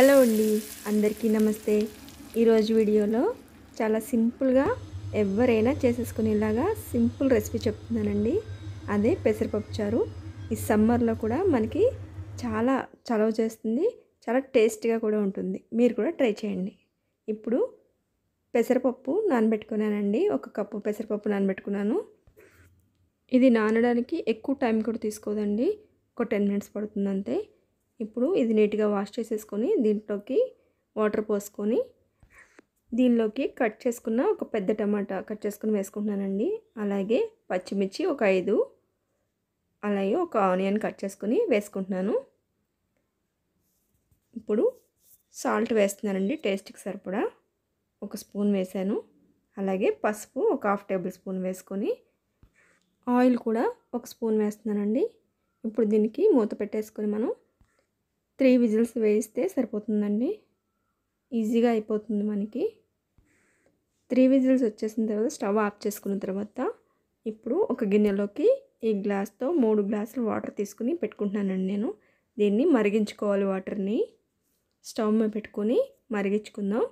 hello అండి అందరికీ నమస్తే ఈరోజు వీడియోలో చాలా సింపుల్గా ఎవరైనా చేసేసుకునేలాగా సింపుల్ రెసిపీ చెప్తున్నానండి అదే పెసరపప్పు చారు ఈ సమ్మర్లో కూడా మనకి చాలా చలవ చేస్తుంది చాలా టేస్ట్గా కూడా ఉంటుంది మీరు కూడా ట్రై చేయండి ఇప్పుడు పెసరపప్పు నానబెట్టుకున్నానండి ఒక కప్పు పెసరపప్పు నానబెట్టుకున్నాను ఇది నానడానికి ఎక్కువ టైం కూడా తీసుకోదండి ఒక టెన్ మినిట్స్ పడుతుంది అంతే ఇప్పుడు ఇది నీట్గా వాష్ చేసేసుకొని దీంట్లోకి వాటర్ పోసుకొని దీనిలోకి కట్ చేసుకున్న ఒక పెద్ద టమాటా కట్ చేసుకుని వేసుకుంటున్నానండి అలాగే పచ్చిమిర్చి ఒక ఐదు అలాగే ఒక ఆనియన్ కట్ చేసుకుని వేసుకుంటున్నాను ఇప్పుడు సాల్ట్ వేస్తున్నానండి టేస్ట్కి సరిపడా ఒక స్పూన్ వేసాను అలాగే పసుపు ఒక హాఫ్ టేబుల్ స్పూన్ వేసుకొని ఆయిల్ కూడా ఒక స్పూన్ వేస్తున్నానండి ఇప్పుడు దీనికి మూత పెట్టేసుకొని మనం త్రీ విజిల్స్ వేయిస్తే సరిపోతుందండి ఈజీగా అయిపోతుంది మనకి త్రీ విజిల్స్ వచ్చేసిన తర్వాత స్టవ్ ఆఫ్ చేసుకున్న తర్వాత ఇప్పుడు ఒక గిన్నెలోకి ఈ గ్లాస్తో మూడు గ్లాసులు వాటర్ తీసుకుని పెట్టుకుంటున్నానండి నేను దీన్ని మరిగించుకోవాలి వాటర్ని స్టవ్ మీద పెట్టుకొని మరిగించుకుందాం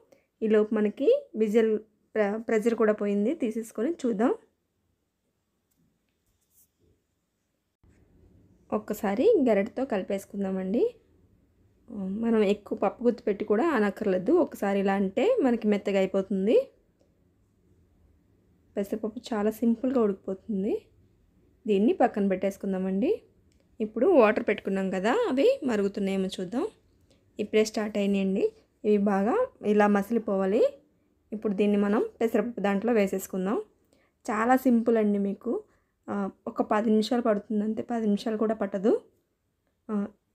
ఈలోపు మనకి విజిల్ ప్రెజర్ కూడా పోయింది తీసేసుకొని చూద్దాం ఒక్కసారి గెరటితో కలిపేసుకుందామండి మనం ఎక్కువ పప్పు గుత్తి పెట్టి కూడా అనక్కర్లేదు ఒకసారి ఇలా అంటే మనకి మెత్తగా అయిపోతుంది పెసరపప్పు చాలా సింపుల్గా ఉడికిపోతుంది దీన్ని పక్కన పెట్టేసుకుందామండి ఇప్పుడు వాటర్ పెట్టుకున్నాం కదా అవి మరుగుతున్నాయేమో చూద్దాం ఇప్పుడే స్టార్ట్ అయినాయండి ఇవి బాగా ఇలా మసిలిపోవాలి ఇప్పుడు దీన్ని మనం పెసరపప్పు దాంట్లో వేసేసుకుందాం చాలా సింపుల్ అండి మీకు ఒక పది నిమిషాలు పడుతుంది అంతే పది నిమిషాలు కూడా పట్టదు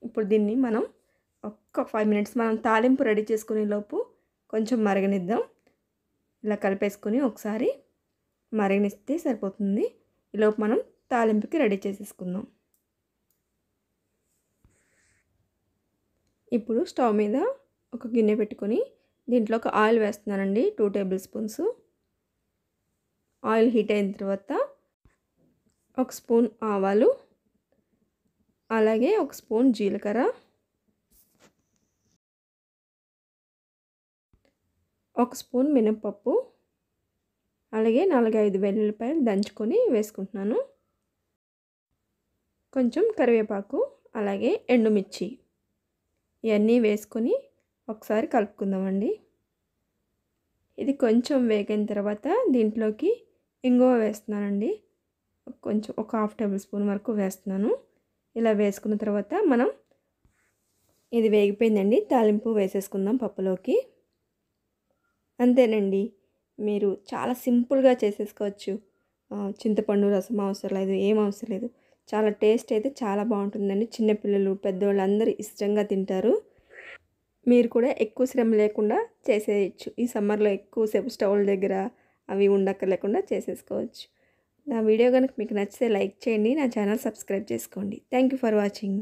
ఇప్పుడు దీన్ని మనం ఒక్క ఫైవ్ మినిట్స్ మనం తాలింపు రెడీ చేసుకునే లోపు కొంచెం మరగనిద్దాం ఇలా కలిపేసుకొని ఒకసారి మరగనిస్తే సరిపోతుంది ఈలోపు మనం తాలింపుకి రెడీ చేసేసుకుందాం ఇప్పుడు స్టవ్ మీద ఒక గిన్నె పెట్టుకొని దీంట్లో ఒక ఆయిల్ వేస్తున్నానండి two table spoons oil heat అయిన తర్వాత ఒక స్పూన్ ఆవాలు అలాగే ఒక స్పూన్ జీలకర్ర ఒక స్పూన్ మినప్పప్పు అలాగే నాలుగైదు వెల్లుల్లిపాయలు దంచుకొని వేసుకుంటున్నాను కొంచెం కరివేపాకు అలాగే ఎండుమిర్చి ఇవన్నీ వేసుకొని ఒకసారి కలుపుకుందామండి ఇది కొంచెం వేగిన తర్వాత దీంట్లోకి ఇంగువ వేస్తున్నానండి కొంచెం ఒక హాఫ్ టేబుల్ స్పూన్ వరకు వేస్తున్నాను ఇలా వేసుకున్న తర్వాత మనం ఇది వేగిపోయిందండి తాలింపు వేసేసుకుందాం పప్పులోకి అంతేనండి మీరు చాలా సింపుల్గా చేసేసుకోవచ్చు చింతపండు రసం అవసరం లేదు ఏం అవసరం లేదు చాలా టేస్ట్ అయితే చాలా బాగుంటుందండి చిన్నపిల్లలు పెద్దవాళ్ళు అందరూ ఇష్టంగా తింటారు మీరు కూడా ఎక్కువ శ్రమ లేకుండా చేసేయచ్చు ఈ సమ్మర్లో ఎక్కువసేపు స్టవ్ల దగ్గర అవి ఉండక లేకుండా చేసేసుకోవచ్చు నా వీడియో కనుక మీకు నచ్చితే లైక్ చేయండి నా ఛానల్ సబ్స్క్రైబ్ చేసుకోండి థ్యాంక్ యూ ఫర్ వాచింగ్